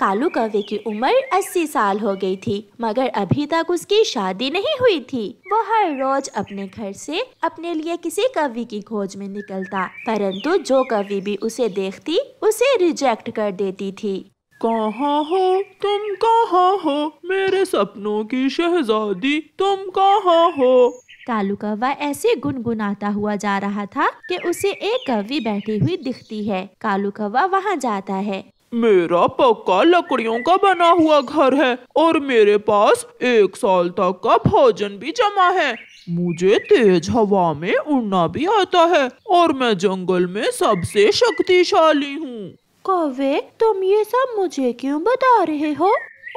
कालू कवि की उम्र 80 साल हो गई थी मगर अभी तक उसकी शादी नहीं हुई थी वो हर रोज अपने घर से अपने लिए किसी कवि की खोज में निकलता परंतु जो कवि भी उसे देखती उसे रिजेक्ट कर देती थी कहाँ हो तुम कहाँ हो मेरे सपनों की शहजादी तुम कहाँ हो कालू कौवा ऐसे गुनगुनाता हुआ जा रहा था कि उसे एक कवि बैठी हुई दिखती है कालू कौवा वहाँ जाता है मेरा पक्का लकड़ियों का बना हुआ घर है और मेरे पास एक साल तक का भोजन भी जमा है मुझे तेज हवा में उड़ना भी आता है और मैं जंगल में सबसे शक्तिशाली हूँ कौवे तुम ये सब मुझे क्यों बता रहे हो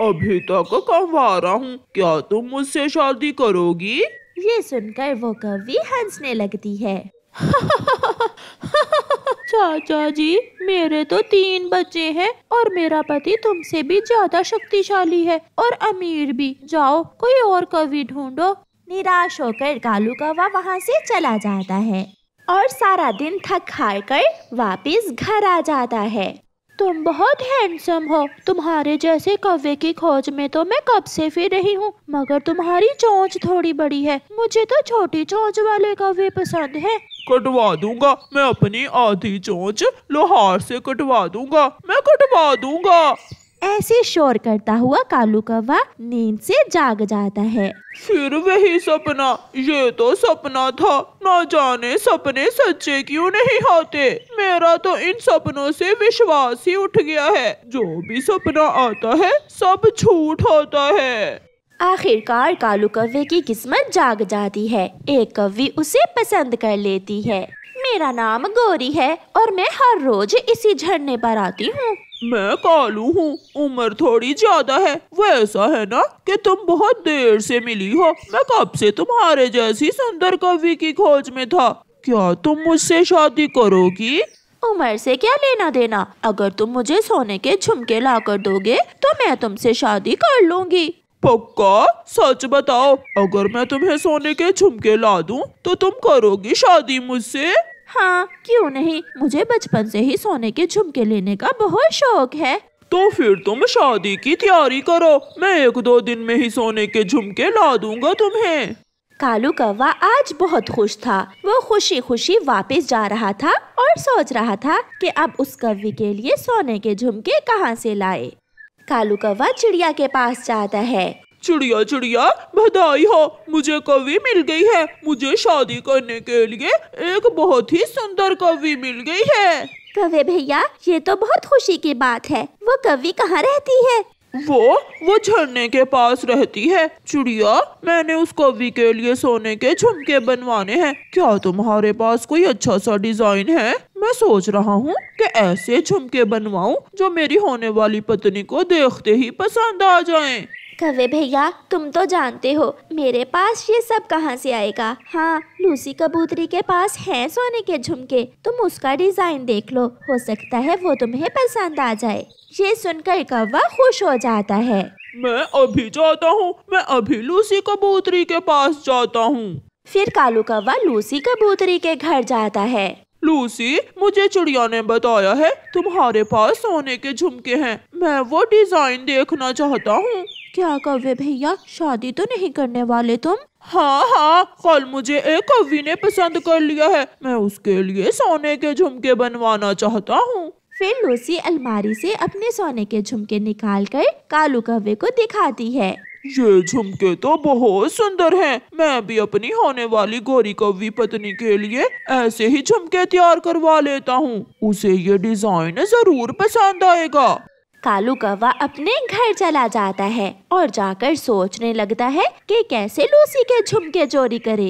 अभी तक रहा हूँ क्या तुम मुझसे शादी करोगी ये सुनकर वो कवि हंसने लगती है चाचा जी मेरे तो तीन बच्चे हैं और मेरा पति तुमसे भी ज्यादा शक्तिशाली है और अमीर भी जाओ कोई और कवि ढूंढो निराश होकर कालू कौवा वहाँ से चला जाता है और सारा दिन थक हार कर वापिस घर आ जाता है तुम बहुत हैंडसम हो तुम्हारे जैसे कव्वे की खोज में तो मैं कब से फिर रही हूँ मगर तुम्हारी चोंच थोड़ी बड़ी है मुझे तो छोटी चोंच वाले कव्वे पसंद है कटवा दूंगा मैं अपनी आधी चोंच लोहार से कटवा दूंगा मैं कटवा दूंगा ऐसे शोर करता हुआ कालू कौवा नींद से जाग जाता है फिर वही सपना ये तो सपना था न जाने सपने सच्चे क्यों नहीं होते मेरा तो इन सपनों से विश्वास ही उठ गया है जो भी सपना आता है सब झूठ होता है आखिरकार कालू कौवे की किस्मत जाग जाती है एक कवि उसे पसंद कर लेती है मेरा नाम गोरी है और मैं हर रोज इसी झरने पर आती हूँ मैं कालू हूँ उम्र थोड़ी ज्यादा है ऐसा है ना कि तुम बहुत देर से मिली हो मैं कब से तुम्हारे जैसी सुंदर कवि की खोज में था क्या तुम मुझसे शादी करोगी उम्र से क्या लेना देना अगर तुम मुझे सोने के झुमके ला कर दोगे तो मैं तुमसे शादी कर लूँगी पक्का सच बताओ अगर मैं तुम्हें सोने के झुमके ला दूं तो तुम करोगी शादी मुझसे हाँ क्यों नहीं मुझे बचपन से ही सोने के झुमके लेने का बहुत शौक है तो फिर तुम शादी की तैयारी करो मैं एक दो दिन में ही सोने के झुमके ला दूंगा तुम्हें कालू कौवा आज बहुत खुश था वो खुशी खुशी वापस जा रहा था और सोच रहा था कि अब उस कवि के लिए सोने के झुमके कहाँ से लाए कालू कौवा चिड़िया के पास जाता है चिड़िया चिड़िया बधाई हो मुझे कवि मिल गई है मुझे शादी करने के लिए एक बहुत ही सुंदर कवि मिल गई है कवि भैया ये तो बहुत खुशी की बात है वो कवि कहाँ रहती है वो वो झरने के पास रहती है चिड़िया मैंने उस कवि के लिए सोने के झुमके बनवाने हैं क्या तुम्हारे पास कोई अच्छा सा डिजाइन है मैं सोच रहा हूँ कि ऐसे झुमके बनवाऊँ जो मेरी होने वाली पत्नी को देखते ही पसंद आ जाएं। कवे भैया तुम तो जानते हो मेरे पास ये सब कहाँ से आएगा हाँ लूसी कबूतरी के पास है सोने के झुमके तुम उसका डिजाइन देख लो हो सकता है वो तुम्हें पसंद आ जाए ये सुनकर कौवा खुश हो जाता है मैं अभी जाता हूँ मैं अभी लूसी कबूतरी के पास जाता हूँ फिर कालू कौवा लूसी कबूतरी के घर जाता है लूसी मुझे चिड़िया ने बताया है तुम्हारे पास सोने के झुमके हैं मैं वो डिजाइन देखना चाहता हूँ क्या कव्य भैया शादी तो नहीं करने वाले तुम हाँ हाँ कल मुझे एक कवि ने पसंद कर लिया है मैं उसके लिए सोने के झुमके बनवाना चाहता हूँ फिर लूसी अलमारी से अपने सोने के झुमके निकाल कर कालू कव्य को दिखाती है ये झुमके तो बहुत सुंदर हैं। मैं भी अपनी होने वाली गोरी कवि पत्नी के लिए ऐसे ही झुमके तैयार करवा लेता हूँ उसे ये डिजाइन जरूर पसंद आएगा कालू कौवा अपने घर चला जाता है और जाकर सोचने लगता है कि कैसे लूसी के झुमके चोरी करे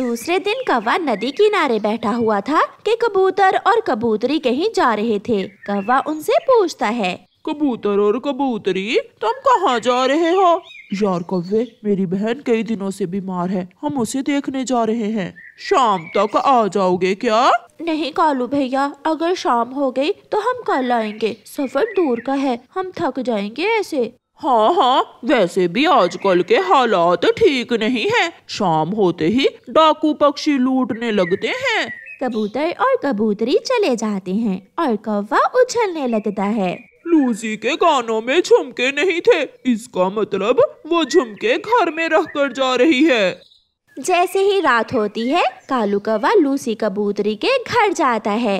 दूसरे दिन कौवा नदी किनारे बैठा हुआ था कि कबूतर और कबूतरी कहीं जा रहे थे कौवा उनसे पूछता है कबूतर और कबूतरी तुम कहाँ जा रहे हो यार कव्वे मेरी बहन कई दिनों से बीमार है हम उसे देखने जा रहे हैं शाम तक आ जाओगे क्या नहीं कालू भैया अगर शाम हो गई तो हम कल आएंगे सफर दूर का है हम थक जाएंगे ऐसे हाँ हाँ वैसे भी आजकल के हालात ठीक नहीं है शाम होते ही डाकू पक्षी लूटने लगते हैं कबूतर और कबूतरी चले जाते हैं और कौवा उछलने लगता है लूसी के कानों में झुमके नहीं थे इसका मतलब वो झुमके घर में रह कर जा रही है जैसे ही रात होती है कालू कौवा लूसी कबूतरी के घर जाता है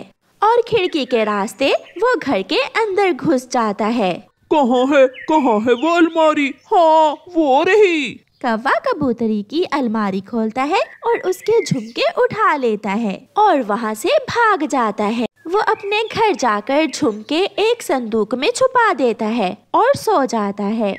और खिड़की के रास्ते वो घर के अंदर घुस जाता है कहाँ है कहाँ है वो अलमारी हाँ वो रही कौवा कबूतरी की अलमारी खोलता है और उसके झुमके उठा लेता है और वहाँ से भाग जाता है वो अपने घर जाकर झुमके एक संदूक में छुपा देता है और सो जाता है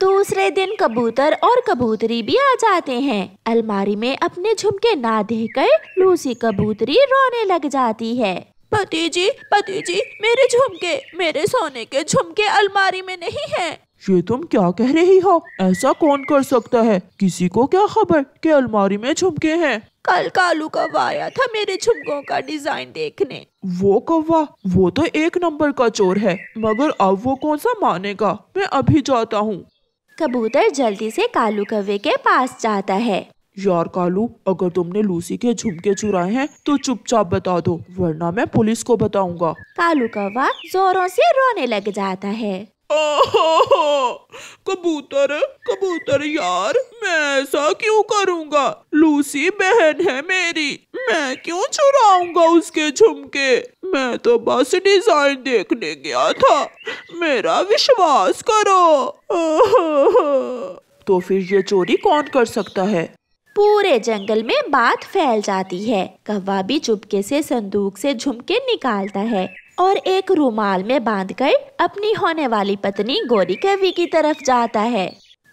दूसरे दिन कबूतर और कबूतरी भी आ जाते हैं अलमारी में अपने झुमके ना कर लूसी कबूतरी रोने लग जाती है पति जी पति जी मेरे झुमके मेरे सोने के झुमके अलमारी में नहीं है ये तुम क्या कह रही हो ऐसा कौन कर सकता है किसी को क्या खबर कि अलमारी में झुमके हैं कल कालू कब आया था मेरे झुमकों का डिजाइन देखने वो कौवा वो तो एक नंबर का चोर है मगर अब वो कौन सा मानेगा मैं अभी जाता हूँ कबूतर जल्दी से कालू कौवे के पास जाता है यार कालू अगर तुमने लूसी के झुमके चुराए हैं तो चुपचाप बता दो वरना मैं पुलिस को बताऊंगा कालू कौवा जोरों से रोने लग जाता है कबूतर कबूतर यार मैं ऐसा क्यों करूँगा लूसी बहन है मेरी मैं क्यों चुराऊंगा उसके झुमके मैं तो बस डिजाइन देखने गया था मेरा विश्वास करो तो फिर ये चोरी कौन कर सकता है पूरे जंगल में बात फैल जाती है कौवा भी चुपके से संदूक से झुमके निकालता है और एक रूमाल में बांधकर अपनी होने वाली पत्नी गौरी कवि की तरफ जाता है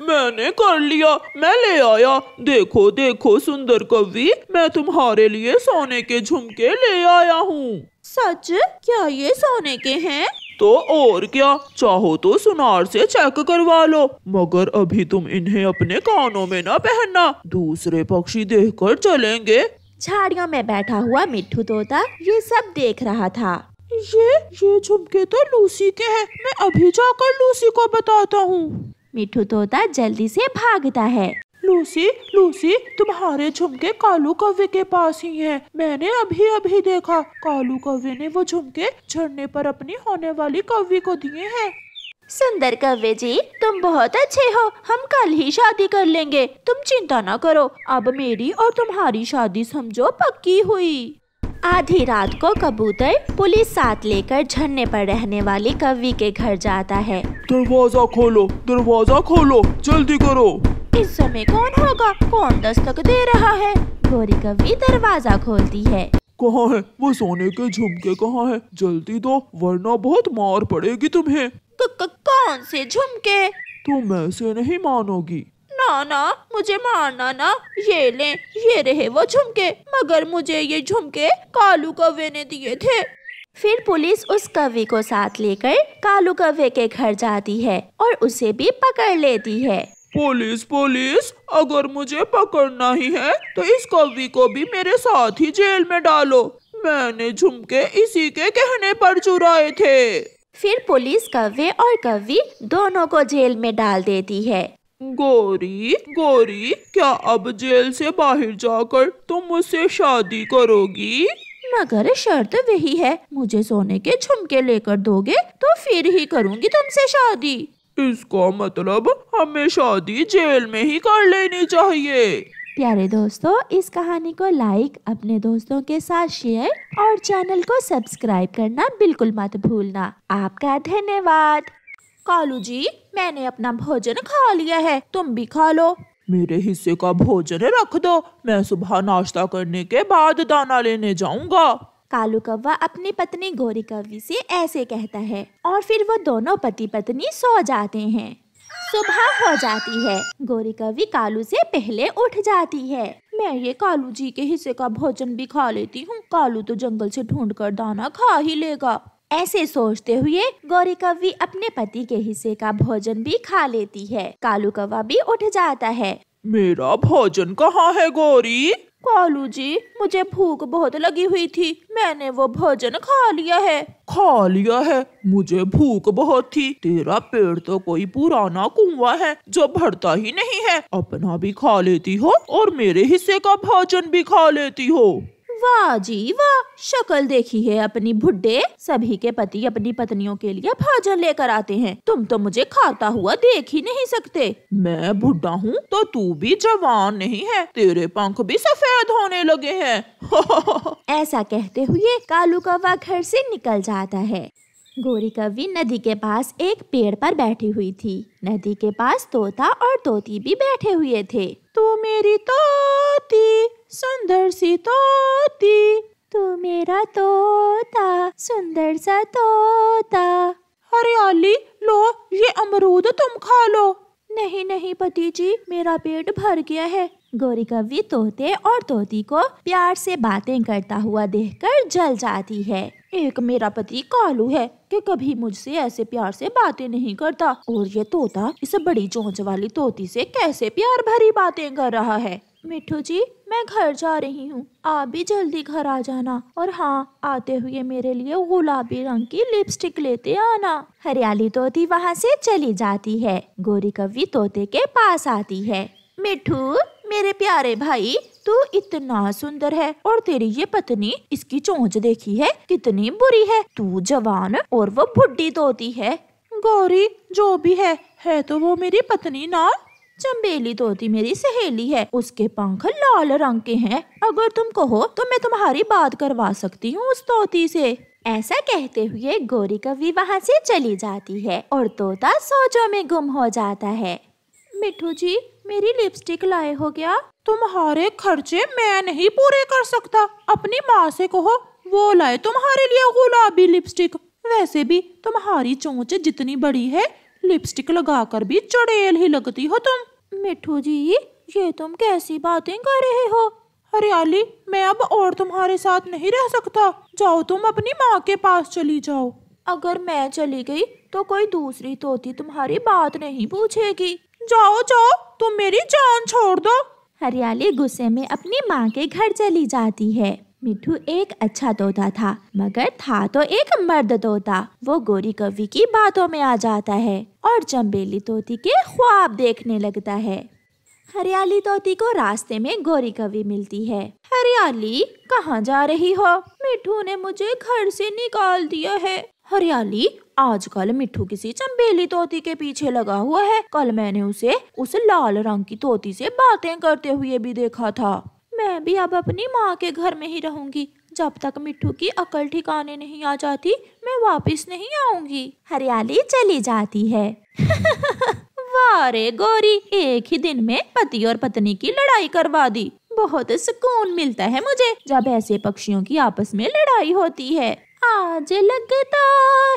मैंने कर लिया मैं ले आया देखो देखो सुंदर कवि मैं तुम्हारे लिए सोने के झुमके ले आया हूँ सच क्या ये सोने के हैं तो और क्या चाहो तो सुनार से चेक करवा लो मगर अभी तुम इन्हें अपने कानों में ना पहनना दूसरे पक्षी देखकर चलेंगे झाड़ियों में बैठा हुआ मिट्टू तोता ये सब देख रहा था ये ये झुमके तो लूसी के हैं मैं अभी जाकर लूसी को बताता हूँ मिठू तोता जल्दी से भागता है लूसी लूसी तुम्हारे झुमके कालू कव्वे के पास ही हैं। मैंने अभी अभी देखा कालू कव्वे ने वो झुमके झरने पर अपनी होने वाली कव्य को दिए हैं सुंदर कव्वे जी तुम बहुत अच्छे हो हम कल ही शादी कर लेंगे तुम चिंता ना करो अब मेरी और तुम्हारी शादी समझो पक्की हुई आधी रात को कबूतर पुलिस साथ लेकर झरने पर रहने वाली कवि के घर जाता है दरवाजा खोलो दरवाजा खोलो जल्दी करो इस समय कौन होगा कौन दस्तक दे रहा है गोरी कवि दरवाजा खोलती है कहाँ है वो सोने के झुमके कहाँ है जल्दी दो वरना बहुत मार पड़ेगी तुम्हें कौन से झुमके तुम ऐसे नहीं मानोगी नाना मुझे मारना ना ये ले ये रहे वो झुमके मगर मुझे ये झुमके कालू कवे ने दिए थे फिर पुलिस उस कवि को साथ लेकर कालू कवे के घर जाती है और उसे भी पकड़ लेती है पुलिस पुलिस अगर मुझे पकड़ना ही है तो इस कवि को भी मेरे साथ ही जेल में डालो मैंने झुमके इसी के कहने पर चुराए थे फिर पुलिस कवे और कवि दोनों को जेल में डाल देती है गौरी गौरी क्या अब जेल से बाहर जाकर तुम मुझसे शादी करोगी मगर शर्त वही है मुझे सोने के झुमके लेकर दोगे तो फिर ही करूँगी तुमसे शादी इसका मतलब हमें शादी जेल में ही कर लेनी चाहिए प्यारे दोस्तों इस कहानी को लाइक अपने दोस्तों के साथ शेयर और चैनल को सब्सक्राइब करना बिल्कुल मत भूलना आपका धन्यवाद कालू जी मैंने अपना भोजन खा लिया है तुम भी खा लो मेरे हिस्से का भोजन रख दो मैं सुबह नाश्ता करने के बाद दाना लेने जाऊंगा कालू कौवा अपनी पत्नी गोरी कौवी से ऐसे कहता है और फिर वो दोनों पति पत्नी सो जाते हैं सुबह हो जाती है गोरी कवि कालू से पहले उठ जाती है मैं ये कालू जी के हिस्से का भोजन भी खा लेती हूँ कालू तो जंगल से ढूंढ कर दाना खा ही लेगा ऐसे सोचते हुए गौरी कवि अपने पति के हिस्से का भोजन भी खा लेती है कालू कवा भी उठ जाता है मेरा भोजन कहाँ है गौरी कालू जी मुझे भूख बहुत लगी हुई थी मैंने वो भोजन खा लिया है खा लिया है मुझे भूख बहुत थी तेरा पेड़ तो कोई पुराना कुआ है जो भरता ही नहीं है अपना भी खा लेती हो और मेरे हिस्से का भोजन भी खा लेती हो वाह जी वाह शक्ल देखी है अपनी भुड्डे सभी के पति अपनी पत्नियों के लिए भाजन लेकर आते हैं तुम तो मुझे खाता हुआ देख ही नहीं सकते मैं बुढ़ा हूँ तो तू भी जवान नहीं है तेरे पंख भी सफेद होने लगे हैं ऐसा कहते हुए कालू कौवा घर से निकल जाता है गोरी कवि नदी के पास एक पेड़ पर बैठी हुई थी नदी के पास तोता और तोती भी बैठे हुए थे तू तो मेरी तोती सुंदर सी तोती तू मेरा तोता सुंदर सा तोता हरियाली लो ये अमरूद तुम खा लो नहीं नहीं पति जी मेरा पेट भर गया है गौरी कवि तोते और तोती को प्यार से बातें करता हुआ देखकर जल जाती है एक मेरा पति कालू है कि कभी मुझसे ऐसे प्यार से बातें नहीं करता और ये तोता इस बड़ी चोंच वाली तोती से कैसे प्यार भरी बातें कर रहा है मिठू जी मैं घर जा रही हूँ आप भी जल्दी घर आ जाना और हाँ आते हुए मेरे लिए गुलाबी रंग की लिपस्टिक लेते आना हरियाली तोती वहाँ से चली जाती है गोरी कवि तोते के पास आती है मिठू मेरे प्यारे भाई तू इतना सुंदर है और तेरी ये पत्नी इसकी चोंच देखी है कितनी बुरी है तू जवान और वो बुढ़ी तोती है गौरी जो भी है है तो वो मेरी पत्नी ना चंबेली तोती मेरी सहेली है उसके पंख लाल रंग के हैं अगर तुम कहो तो मैं तुम्हारी बात करवा सकती हूँ उस तोती से ऐसा कहते हुए गोरी कवि वहाँ से चली जाती है और तोता सोचों में गुम हो जाता है मिठू जी मेरी लिपस्टिक लाए हो गया तुम्हारे खर्चे मैं नहीं पूरे कर सकता अपनी माँ से कहो वो लाए तुम्हारे लिए गुलाबी लिपस्टिक वैसे भी तुम्हारी चोंच जितनी बड़ी है लिपस्टिक लगा कर भी चड़ेल ही लगती हो तुम मिठू जी ये तुम कैसी बातें कर रहे हो हरियाली मैं अब और तुम्हारे साथ नहीं रह सकता जाओ तुम अपनी माँ के पास चली जाओ अगर मैं चली गई तो कोई दूसरी तोती तुम्हारी बात नहीं पूछेगी जाओ जाओ तुम मेरी जान छोड़ दो हरियाली गुस्से में अपनी माँ के घर चली जाती है मिठू एक अच्छा तोता था मगर था तो एक मर्द तोता वो गोरी कवि की बातों में आ जाता है और चम्बेली तोती के ख्वाब देखने लगता है हरियाली तोती को रास्ते में गोरी कवि मिलती है हरियाली कहाँ जा रही हो मिठू ने मुझे घर से निकाल दिया है हरियाली आजकल मिठू किसी चम्बेली तोती के पीछे लगा हुआ है कल मैंने उसे उस लाल रंग की तोती से बातें करते हुए भी देखा था मैं भी अब अपनी माँ के घर में ही रहूंगी जब तक मिट्टू की अकल ठिकाने नहीं आ जाती मैं वापस नहीं आऊंगी हरियाली चली जाती है वारे गोरी एक ही दिन में पति और पत्नी की लड़ाई करवा दी बहुत सुकून मिलता है मुझे जब ऐसे पक्षियों की आपस में लड़ाई होती है आज लगता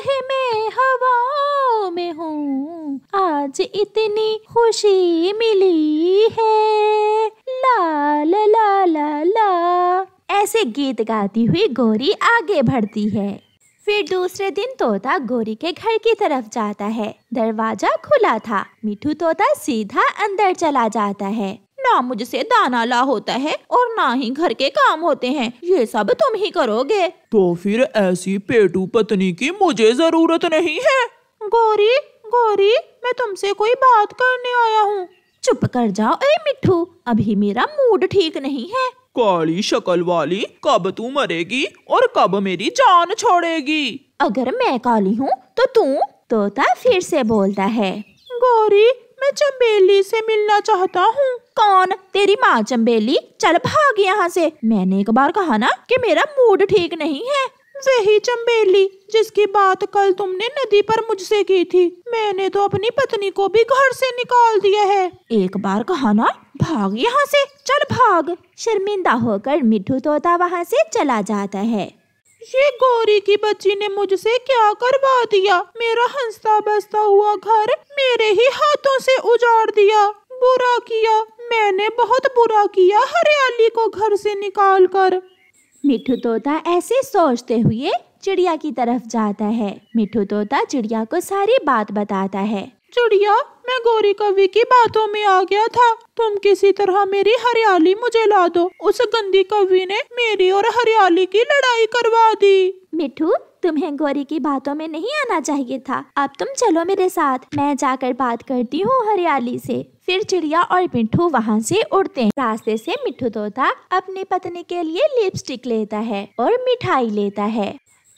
है मैं हवाओं में हूँ आज इतनी खुशी मिली है लाल ला ला ला ऐसे गीत गाती हुई गौरी आगे बढ़ती है फिर दूसरे दिन तोता गौरी के घर की तरफ जाता है दरवाजा खुला था मिठू तोता सीधा अंदर चला जाता है ना मुझसे दाना ला होता है और ना ही घर के काम होते हैं ये सब तुम ही करोगे तो फिर ऐसी पेटू पत्नी की मुझे जरूरत नहीं है गौरी गौरी मैं तुमसे कोई बात करने आया हूँ चुप कर जाओ ए मिठू अभी मेरा मूड ठीक नहीं है काली शक्ल वाली कब तू मरेगी और कब मेरी जान छोड़ेगी अगर मैं काली हूँ तो तू तोता फिर से बोलता है गौरी मैं चमेली से मिलना चाहता हूँ कौन तेरी माँ चंबेली चल भाग यहाँ से मैंने एक बार कहा ना कि मेरा मूड ठीक नहीं है वही चंबेली जिसकी बात कल तुमने नदी पर मुझसे की थी मैंने तो अपनी पत्नी को भी घर से निकाल दिया है एक बार कहा ना भाग यहाँ से चल भाग शर्मिंदा होकर मिठू तोता वहाँ से चला जाता है ये गौरी की बच्ची ने मुझसे क्या करवा दिया मेरा हंसता बसता हुआ घर मेरे ही हाथों से उजाड़ दिया बुरा किया मैंने बहुत बुरा किया हरियाली को घर से निकाल कर मिठू तोता ऐसे सोचते हुए चिड़िया की तरफ जाता है मिठू तोता चिड़िया को सारी बात बताता है चिड़िया मैं गोरी कवि की बातों में आ गया था तुम किसी तरह मेरी हरियाली मुझे ला दो उस गंदी कवि ने मेरी और हरियाली की लड़ाई करवा दी मिठू तुम्हें गौरी की बातों में नहीं आना चाहिए था अब तुम चलो मेरे साथ मैं जाकर बात करती हूँ हरियाली से फिर चिड़िया और मिठू वहाँ से उड़ते हैं रास्ते से मिठू तोता अपनी पत्नी के लिए लिपस्टिक लेता है और मिठाई लेता है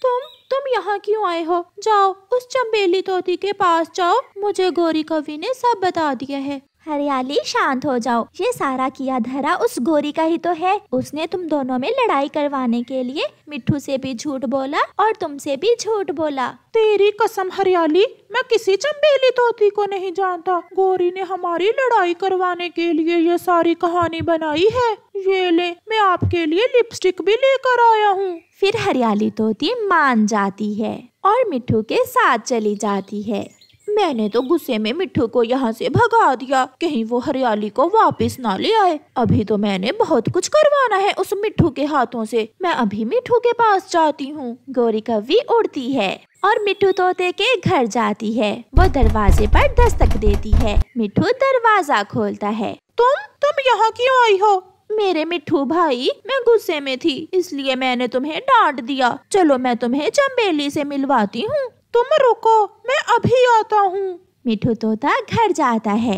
तुम तुम यहाँ क्यों आए हो जाओ उस चम्बेली तोती के पास जाओ मुझे गौरी कवि ने सब बता दिया है हरियाली शांत हो जाओ ये सारा किया धरा उस गोरी का ही तो है उसने तुम दोनों में लड़ाई करवाने के लिए मिट्टू से भी झूठ बोला और तुमसे भी झूठ बोला तेरी कसम हरियाली मैं किसी चम्बेली तोती को नहीं जानता गोरी ने हमारी लड़ाई करवाने के लिए ये सारी कहानी बनाई है ये ले मैं आपके लिए लिपस्टिक भी लेकर आया हूँ फिर हरियाली तोती मान जाती है और मिट्टू के साथ चली जाती है मैंने तो गुस्से में मिठू को यहाँ से भगा दिया कहीं वो हरियाली को वापस ना ले आए अभी तो मैंने बहुत कुछ करवाना है उस मिठू के हाथों से मैं अभी मिठू के पास जाती हूँ गौरी कवि उड़ती है और मिठू तोते के घर जाती है वो दरवाजे पर दस्तक देती है मिठू दरवाजा खोलता है तुम तुम यहाँ क्यों आई हो मेरे मिठू भाई मैं गुस्से में थी इसलिए मैंने तुम्हें डांट दिया चलो मैं तुम्हें चम्बेली से मिलवाती हूँ तुम रुको मैं अभी आता हूँ मिठू तोता घर जाता है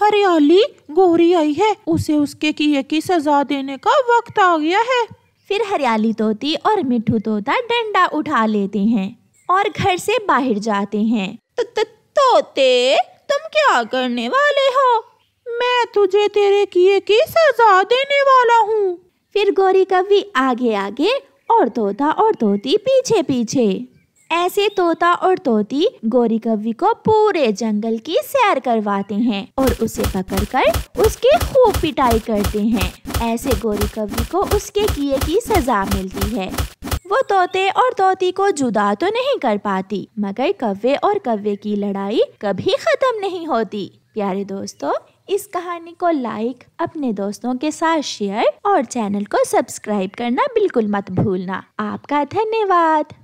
हरियाली गोरी आई है उसे उसके किए की सजा देने का वक्त आ गया है फिर हरियाली तोती और मिठू तोता डंडा उठा लेते हैं और घर से बाहर जाते हैं तोते तुम क्या करने वाले हो मैं तुझे तेरे किए की सजा देने वाला हूँ फिर गोरी कवि आगे आगे और तोता और तोती पीछे पीछे ऐसे तोता और तोती गोरी कवि को पूरे जंगल की सैर करवाते हैं और उसे पकड़कर उसकी खूब पिटाई करते हैं ऐसे गोरी कवि को उसके किए की सजा मिलती है वो तोते और तोती को जुदा तो नहीं कर पाती मगर कव्वे और कव्वे की लड़ाई कभी खत्म नहीं होती प्यारे दोस्तों इस कहानी को लाइक अपने दोस्तों के साथ शेयर और चैनल को सब्सक्राइब करना बिल्कुल मत भूलना आपका धन्यवाद